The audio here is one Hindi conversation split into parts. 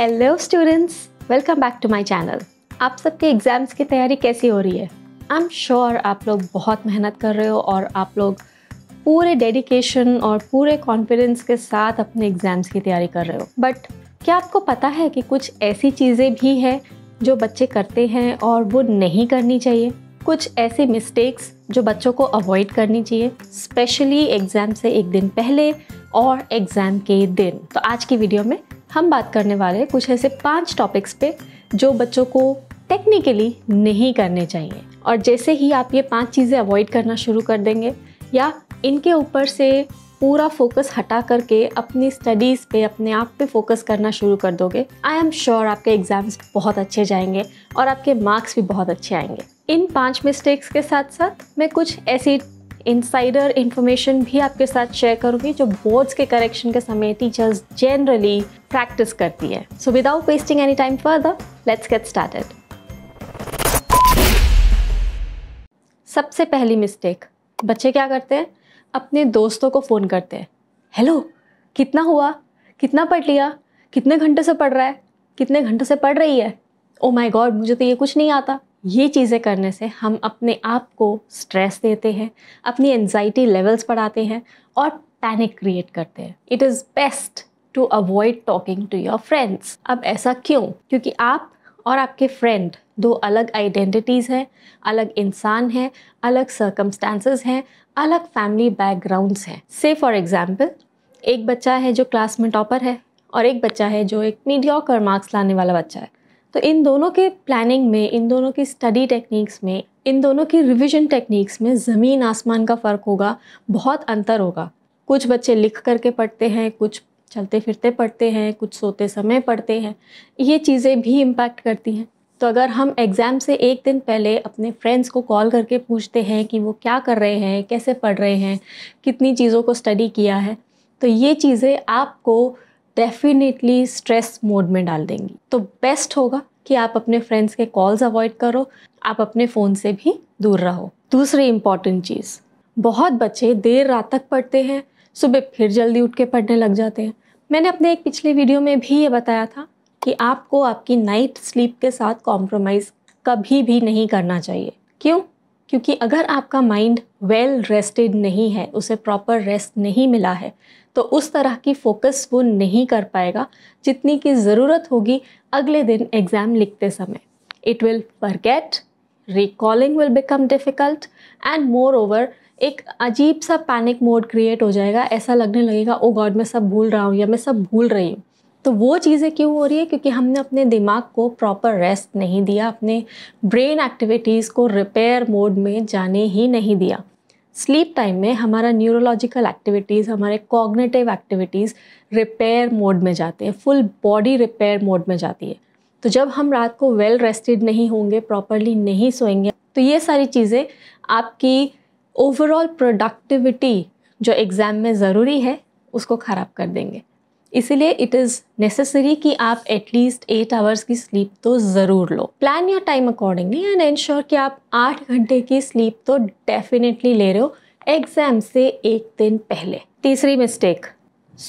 Hello students welcome back to my channel आप सबके एग्ज़ाम्स की तैयारी कैसी हो रही है आई एम श्योर आप लोग बहुत मेहनत कर रहे हो और आप लोग पूरे डेडिकेशन और पूरे कॉन्फिडेंस के साथ अपने एग्ज़ाम्स की तैयारी कर रहे हो बट क्या आपको पता है कि कुछ ऐसी चीज़ें भी हैं जो बच्चे करते हैं और वो नहीं करनी चाहिए कुछ ऐसी मिस्टेक्स जो बच्चों को अवॉइड करनी चाहिए स्पेशली एग्ज़ाम से एक दिन पहले और एग्ज़ाम के दिन तो आज की वीडियो में हम बात करने वाले हैं कुछ ऐसे पाँच टॉपिक्स पे जो बच्चों को टेक्निकली नहीं करने चाहिए और जैसे ही आप ये पाँच चीज़ें अवॉइड करना शुरू कर देंगे या इनके ऊपर से पूरा फोकस हटा करके अपनी स्टडीज़ पे अपने आप पे फोकस करना शुरू कर दोगे आई एम श्योर आपके एग्ज़ाम्स बहुत अच्छे जाएंगे और आपके मार्क्स भी बहुत अच्छे आएंगे इन पांच मिस्टेक्स के साथ साथ मैं कुछ ऐसी इनसाइडर इन्फॉर्मेशन भी आपके साथ शेयर करूँगी जो बोर्ड्स के करेक्शन के समय टीचर्स जनरली प्रैक्टिस करती है so without wasting any time further let's get started सबसे पहली मिस्टेक बच्चे क्या करते हैं अपने दोस्तों को फ़ोन करते हैं हेलो कितना हुआ कितना पढ़ लिया कितने घंटे से पढ़ रहा है कितने घंटे से पढ़ रही है ओ माय गॉड मुझे तो ये कुछ नहीं आता ये चीज़ें करने से हम अपने आप को स्ट्रेस देते हैं अपनी एनजाइटी लेवल्स बढ़ाते हैं और पैनिक क्रिएट करते हैं it is best to avoid talking to your friends अब ऐसा क्यों क्योंकि आप और आपके फ्रेंड दो अलग आइडेंटिटीज़ हैं अलग इंसान हैं अलग सर्कमस्टांसेस हैं अलग फैमिली बैकग्राउंड्स हैं से फॉर एग्ज़ाम्पल एक बच्चा है जो क्लास में टॉपर है और एक बच्चा है जो एक मीडियोकर मार्क्स लाने वाला बच्चा है तो इन दोनों के प्लानिंग में इन दोनों की स्टडी टेक्निक्स में इन दोनों की रिविजन टेक्निक्स में ज़मीन आसमान का फ़र्क होगा बहुत अंतर होगा कुछ बच्चे लिख करके पढ़ते हैं कुछ चलते फिरते पढ़ते हैं कुछ सोते समय पढ़ते हैं ये चीज़ें भी इम्पैक्ट करती हैं तो अगर हम एग्ज़ाम से एक दिन पहले अपने फ्रेंड्स को कॉल करके पूछते हैं कि वो क्या कर रहे हैं कैसे पढ़ रहे हैं कितनी चीज़ों को स्टडी किया है तो ये चीज़ें आपको डेफिनेटली स्ट्रेस मोड में डाल देंगी तो बेस्ट होगा कि आप अपने फ्रेंड्स के कॉल्स अवॉइड करो आप अपने फ़ोन से भी दूर रहो दूसरी इम्पॉर्टेंट चीज़ बहुत बच्चे देर रात तक पढ़ते हैं सुबह फिर जल्दी उठ के पढ़ने लग जाते हैं मैंने अपने एक पिछले वीडियो में भी ये बताया था कि आपको आपकी नाइट स्लीप के साथ कॉम्प्रोमाइज़ कभी भी नहीं करना चाहिए क्यों क्योंकि अगर आपका माइंड वेल रेस्टेड नहीं है उसे प्रॉपर रेस्ट नहीं मिला है तो उस तरह की फोकस वो नहीं कर पाएगा जितनी की ज़रूरत होगी अगले दिन एग्ज़ाम लिखते समय it will forget recalling will become difficult and moreover एक अजीब सा पैनिक मोड क्रिएट हो जाएगा ऐसा लगने लगेगा ओ oh गॉड मैं सब भूल रहा हूँ या मैं सब भूल रही हूँ तो वो चीज़ें क्यों हो रही है क्योंकि हमने अपने दिमाग को प्रॉपर रेस्ट नहीं दिया अपने ब्रेन एक्टिविटीज़ को रिपेयर मोड में जाने ही नहीं दिया स्लीप टाइम में हमारा न्यूरोलॉजिकल एक्टिविटीज़ हमारे कॉग्नेटिव एक्टिविटीज़ रिपेयर मोड में जाते हैं फुल बॉडी रिपेयर मोड में जाती है तो जब हम रात को वेल well रेस्टेड नहीं होंगे प्रॉपरली नहीं सोएंगे तो ये सारी चीज़ें आपकी ओवरऑल प्रोडक्टिविटी जो एग्ज़ाम में ज़रूरी है उसको ख़राब कर देंगे इसीलिए इट इज़ नेसेसरी कि आप एटलीस्ट एट आवर्स की स्लीप तो ज़रूर लो plan your time accordingly and ensure कि आप आठ घंटे की स्लीप तो डेफिनेटली ले रहे हो एग्ज़ाम से एक दिन पहले तीसरी मिस्टेक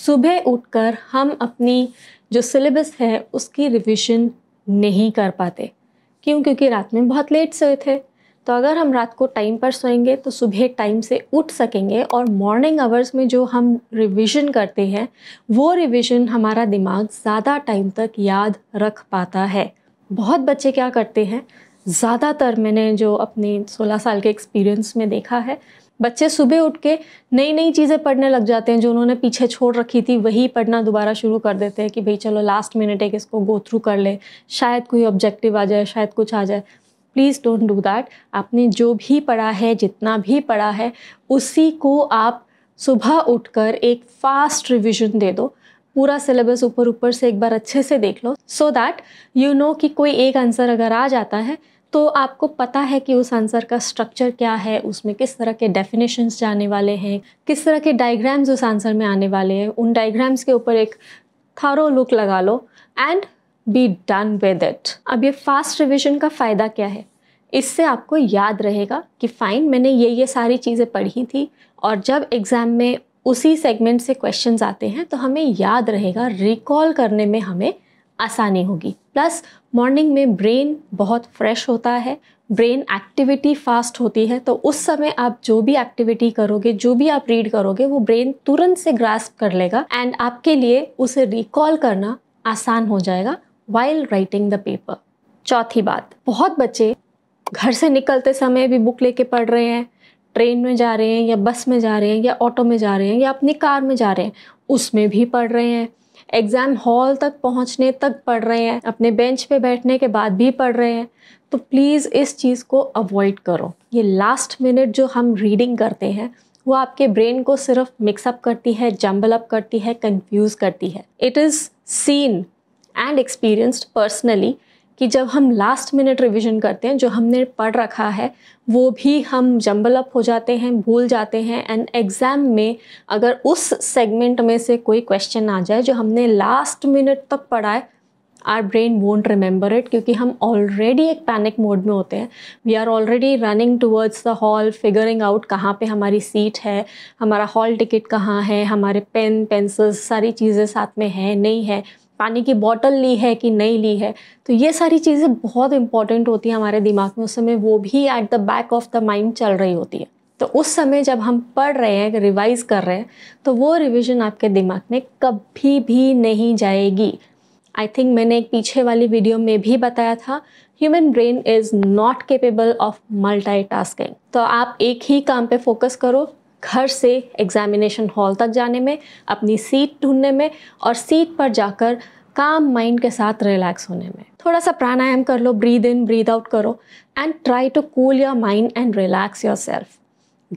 सुबह उठकर हम अपनी जो सिलेबस है उसकी रिविज़न नहीं कर पाते क्यों क्योंकि रात में बहुत लेट सोए थे तो अगर हम रात को टाइम पर सोएंगे तो सुबह टाइम से उठ सकेंगे और मॉर्निंग आवर्स में जो हम रिवीजन करते हैं वो रिवीजन हमारा दिमाग ज़्यादा टाइम तक याद रख पाता है बहुत बच्चे क्या करते हैं ज़्यादातर मैंने जो अपने 16 साल के एक्सपीरियंस में देखा है बच्चे सुबह उठ के नई नई चीज़ें पढ़ने लग जाते हैं जो उन्होंने पीछे छोड़ रखी थी वही पढ़ना दोबारा शुरू कर देते हैं कि भाई चलो लास्ट मिनट एक इसको गो थ्रू कर ले शायद कोई ऑब्जेक्टिव आ जाए शायद कुछ आ जाए प्लीज़ डोंट डू दैट आपने जो भी पढ़ा है जितना भी पढ़ा है उसी को आप सुबह उठकर एक फास्ट रिविज़न दे दो पूरा सिलेबस ऊपर ऊपर से एक बार अच्छे से देख लो सो दैट यू नो कि कोई एक आंसर अगर आ जाता है तो आपको पता है कि उस आंसर का स्ट्रक्चर क्या है उसमें किस तरह के डेफिनेशंस जाने वाले हैं किस तरह के डायग्राम्स उस आंसर में आने वाले हैं उन डायग्राम्स के ऊपर एक थारो लुक लगा लो and be done with it अब ये फास्ट रिविजन का फ़ायदा क्या है इससे आपको याद रहेगा कि फ़ाइन मैंने ये ये सारी चीज़ें पढ़ी थी और जब एग्ज़ाम में उसी सेगमेंट से क्वेश्चन आते हैं तो हमें याद रहेगा रिकॉल करने में हमें आसानी होगी प्लस मॉर्निंग में ब्रेन बहुत फ्रेश होता है ब्रेन एक्टिविटी फास्ट होती है तो उस समय आप जो भी एक्टिविटी करोगे जो भी आप रीड करोगे वो ब्रेन तुरंत से ग्रास्प कर लेगा एंड आपके लिए उसे रिकॉल करना आसान हो जाएगा वाइल राइटिंग द पेपर चौथी बात बहुत बच्चे घर से निकलते समय भी बुक लेके पढ़ रहे हैं ट्रेन में जा रहे हैं या बस में जा रहे हैं या ऑटो में जा रहे हैं या अपनी कार में जा रहे हैं उसमें भी पढ़ रहे हैं एग्ज़ाम हॉल तक पहुंचने तक पढ़ रहे हैं अपने बेंच पे बैठने के बाद भी पढ़ रहे हैं तो प्लीज़ इस चीज़ को अवॉइड करो ये लास्ट मिनट जो हम रीडिंग करते हैं वो आपके ब्रेन को सिर्फ मिक्सअप करती है जम्बल अप करती है कंफ्यूज करती है it is seen and experienced personally कि जब हम लास्ट मिनट रिवीजन करते हैं जो हमने पढ़ रखा है वो भी हम जम्बल अप हो जाते हैं भूल जाते हैं एंड एग्ज़ाम में अगर उस सेगमेंट में से कोई क्वेश्चन आ जाए जो हमने लास्ट मिनट तक पढ़ा है our brain won't remember it क्योंकि हम ऑलरेडी एक पैनिक मोड में होते हैं we are already running towards the hall figuring out कहाँ पे हमारी सीट है हमारा हॉल टिकट कहाँ है हमारे पेन पेंसिल्स सारी चीज़ें साथ में है नहीं है पानी की बॉटल ली है कि नहीं ली है तो ये सारी चीज़ें बहुत इंपॉर्टेंट होती हैं हमारे दिमाग में उस समय वो भी at the back of the mind चल रही होती है तो उस समय जब हम पढ़ रहे हैं रिवाइज़ कर रहे हैं तो वो रिविज़न आपके दिमाग में कभी भी नहीं जाएगी आई थिंक मैंने एक पीछे वाली वीडियो में भी बताया था human brain is not capable of multi तो आप एक ही काम पे फोकस करो घर से एग्ज़ामिनेशन हॉल तक जाने में अपनी सीट ढूंढने में और सीट पर जाकर काम माइंड के साथ रिलैक्स होने में थोड़ा सा प्राणायाम कर लो ब्रीद इन ब्रीद आउट करो and try to cool your mind and relax yourself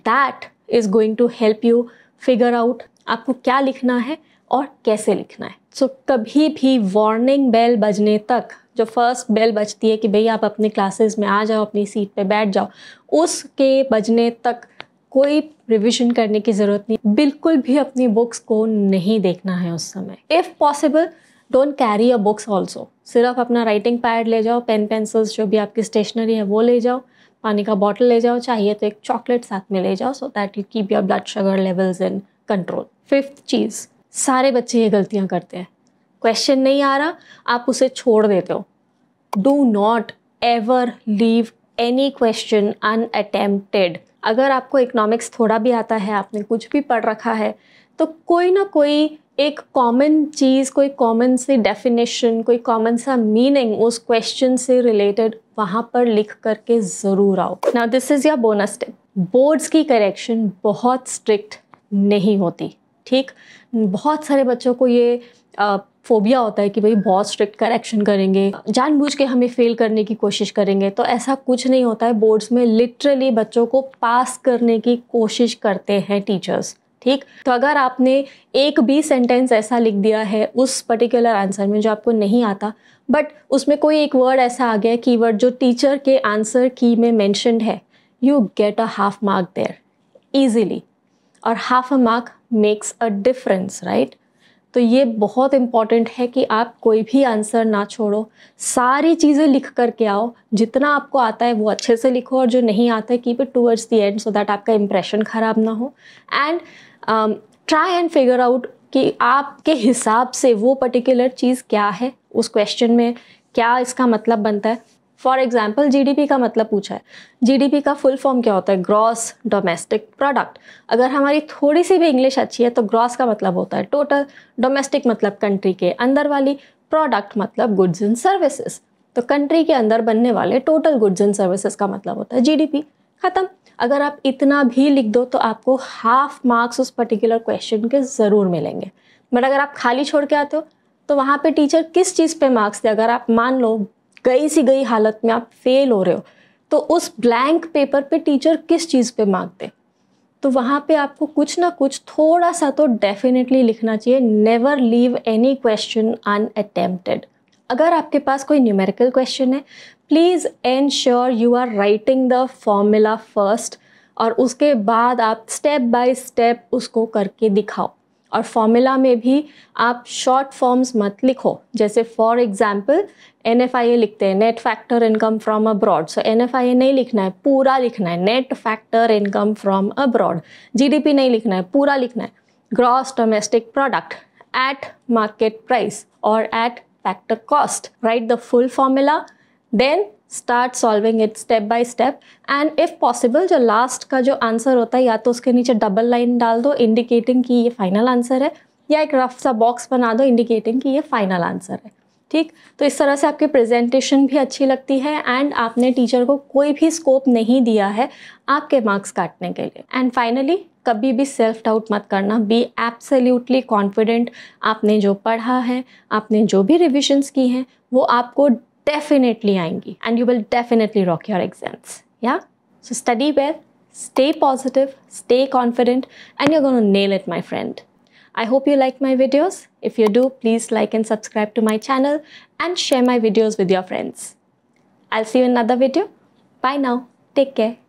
that is going to help you figure out आपको क्या लिखना है और कैसे लिखना है सो so, कभी भी वार्निंग बेल बजने तक जो फर्स्ट बेल बजती है कि भाई आप अपने क्लासेस में आ जाओ अपनी सीट पे बैठ जाओ उसके बजने तक कोई रिविजन करने की ज़रूरत नहीं बिल्कुल भी अपनी बुक्स को नहीं देखना है उस समय if possible don't carry a books also सिर्फ अपना राइटिंग पैड ले जाओ पेन पेंसिल्स जो भी आपकी स्टेशनरी है वो ले जाओ पानी का बॉटल ले जाओ चाहिए तो एक चॉकलेट साथ में ले जाओ so that you keep your blood sugar levels in control fifth चीज़ सारे बच्चे ये गलतियाँ करते हैं क्वेश्चन नहीं आ रहा आप उसे छोड़ देते हो do not ever leave any question unattempted अगर आपको इकोनॉमिक्स थोड़ा भी आता है आपने कुछ भी पढ़ रखा है तो कोई ना कोई एक कॉमन चीज़ कोई कॉमन सी डेफिनेशन कोई कॉमन सा मीनिंग उस क्वेश्चन से रिलेटेड वहाँ पर लिख करके ज़रूर आओ ना this is your bonus tip boards की करेक्शन बहुत स्ट्रिक्ट नहीं होती ठीक बहुत सारे बच्चों को ये फोबिया होता है कि भाई बहुत स्ट्रिक्ट करेक्शन करेंगे जानबूझ के हमें फेल करने की कोशिश करेंगे तो ऐसा कुछ नहीं होता है बोर्ड्स में लिटरली बच्चों को पास करने की कोशिश करते हैं टीचर्स ठीक तो अगर आपने एक भी सेंटेंस ऐसा लिख दिया है उस पर्टिकुलर आंसर में जो आपको नहीं आता बट उसमें कोई एक वर्ड ऐसा आ गया वर्ड जो टीचर के आंसर की में मैंशनड है you get a half mark there easily और half a mark makes a difference right तो ये बहुत इम्पॉर्टेंट है कि आप कोई भी आंसर ना छोड़ो सारी चीज़ें लिख करके आओ जितना आपको आता है वो अच्छे से लिखो और जो नहीं आता है keep it towards the end so that आपका इम्प्रेशन ख़राब ना हो and try and figure out कि आपके हिसाब से वो पर्टिकुलर चीज़ क्या है उस क्वेश्चन में क्या इसका मतलब बनता है फॉर एग्जाम्पल जीडीपी का मतलब पूछा है जीडीपी का फुल फॉर्म क्या होता है ग्रॉस डोमेस्टिक प्रोडक्ट अगर हमारी थोड़ी सी भी इंग्लिश अच्छी है तो ग्रॉस का मतलब होता है टोटल डोमेस्टिक मतलब कंट्री के अंदर वाली प्रोडक्ट मतलब गुड्स एंड सर्विसेज तो कंट्री के अंदर बनने वाले टोटल गुड्स एंड सर्विसेज का मतलब होता है पी ख़त्म अगर आप इतना भी लिख दो तो आपको हाफ मार्क्स उस पर्टिकुलर क्वेश्चन के ज़रूर मिलेंगे बट अगर आप खाली छोड़ के आते हो तो वहाँ पे टीचर किस चीज़ पे मार्क्स दे अगर आप मान लो गई सी गई हालत में आप फेल हो रहे हो तो उस ब्लैंक पेपर पे टीचर किस चीज़ पे मांगते तो वहाँ पे आपको कुछ ना कुछ थोड़ा सा तो डेफिनेटली लिखना चाहिए never leave any question unattempted अगर आपके पास कोई न्यूमेरिकल क्वेश्चन है please ensure you are writing the formula first और उसके बाद आप स्टेप बाय स्टेप उसको करके दिखाओ और फॉर्मूला में भी आप शॉर्ट फॉर्म्स मत लिखो जैसे for example N F I A लिखते हैं net factor income from abroad so N F I A नहीं लिखना है पूरा लिखना है net factor income from abroad G D P नहीं लिखना है पूरा लिखना है gross domestic product at market price और at factor cost right the full formula then start solving it step by step and if possible जो लास्ट का जो आंसर होता है या तो उसके नीचे डबल लाइन डाल दो इंडिकेटिंग कि ये फाइनल आंसर है या एक रफ सा बॉक्स बना दो इंडिकेटिंग कि ये फाइनल आंसर है ठीक तो इस तरह से आपकी प्रेजेंटेशन भी अच्छी लगती है एंड आपने टीचर को कोई भी स्कोप नहीं दिया है आपके मार्क्स काटने के लिए एंड फाइनली कभी भी सेल्फ डाउट मत करना बी एब्सोल्युटली कॉन्फिडेंट आपने जो पढ़ा है आपने जो भी रिविजन्स की हैं वो आपको डेफिनेटली आएंगी and you will definitely rock your exams या so study well stay positive stay confident and you gonna nail it my friend I hope you like my videos. If you do, please like and subscribe to my channel and share my videos with your friends. I'll see you in another video. Bye now. Take care.